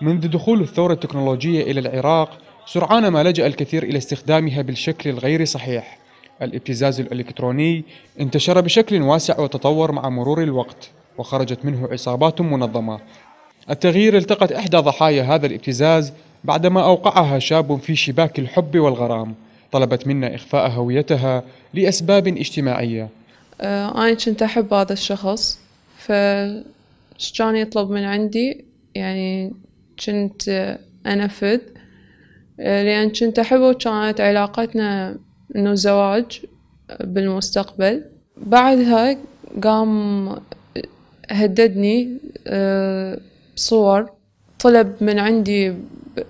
منذ دخول الثورة التكنولوجية إلى العراق سرعان ما لجأ الكثير إلى استخدامها بالشكل الغير صحيح الابتزاز الإلكتروني انتشر بشكل واسع وتطور مع مرور الوقت وخرجت منه عصابات منظمة التغيير التقت إحدى ضحايا هذا الابتزاز بعدما أوقعها شاب في شباك الحب والغرام طلبت منا إخفاء هويتها لأسباب اجتماعية آه، أنا كنت أحب هذا الشخص فش كان يطلب من عندي يعني كنت أنفذ آه، لأن كنت أحبه وكانت علاقتنا إنه زواج بالمستقبل بعدها قام هددني آه، صور طلب من عندي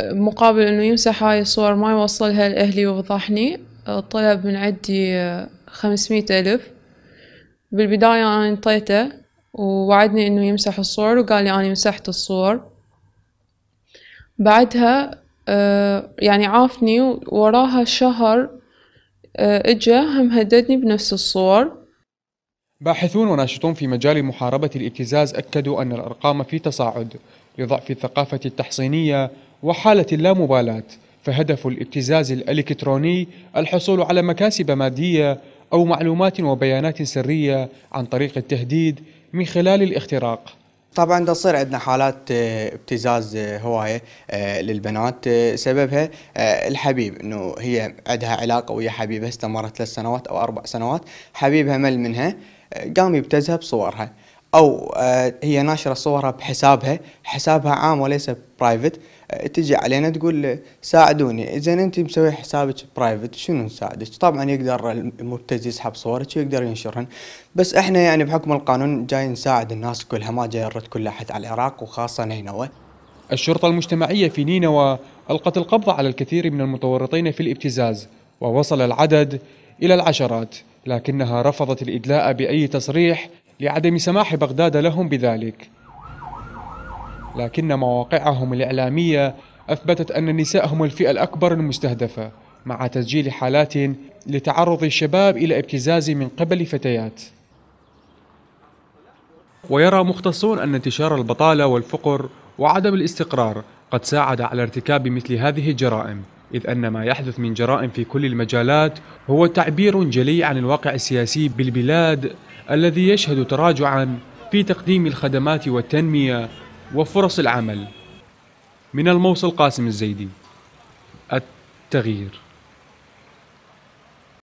مقابل انه يمسح هاي الصور ما يوصلها لاهلي وفضحني آه، طلب من عندي خمسمية الف بالبداية انا انطيته ووعدني انه يمسح الصور وقال لي انا مسحت الصور بعدها آه، يعني عافني وراها شهر آه، إجا هم هددني بنفس الصور باحثون وناشطون في مجال محاربة الابتزاز أكدوا أن الأرقام في تصاعد لضعف الثقافة التحصينية وحالة اللامبالاة فهدف الابتزاز الإلكتروني الحصول على مكاسب مادية أو معلومات وبيانات سرية عن طريق التهديد من خلال الاختراق طبعا ده تصير عندنا حالات آه، ابتزاز آه، هوايه آه، للبنات سببها الحبيب انه هي عندها علاقه ويا حبيبها استمرت ثلاث سنوات او اربع سنوات حبيبها مل منها قام يبتزها بصورها او آه، هي ناشره صورها بحسابها حسابها عام وليس برايفت آه، تجي علينا تقول ساعدوني زين انت مسوي حسابك برايفت شنو نساعدك طبعا يقدر المبتز يسحب صورك ويقدر ينشرهن بس احنا يعني بحكم القانون جاي نساعد الناس كلها ما جاي نرد كل احد على العراق وخاصه نينوى الشرطة المجتمعية في نينوى ألقت القبض على الكثير من المتورطين في الابتزاز ووصل العدد إلى العشرات لكنها رفضت الإدلاء بأي تصريح لعدم سماح بغداد لهم بذلك لكن مواقعهم الإعلامية أثبتت أن النساء هم الفئة الأكبر المستهدفة مع تسجيل حالات لتعرض الشباب إلى ابتزاز من قبل فتيات ويرى مختصون أن انتشار البطالة والفقر وعدم الاستقرار قد ساعد على ارتكاب مثل هذه الجرائم إذ أن ما يحدث من جرائم في كل المجالات هو تعبير جلي عن الواقع السياسي بالبلاد الذي يشهد تراجعا في تقديم الخدمات والتنمية وفرص العمل من الموصل قاسم الزيدي التغيير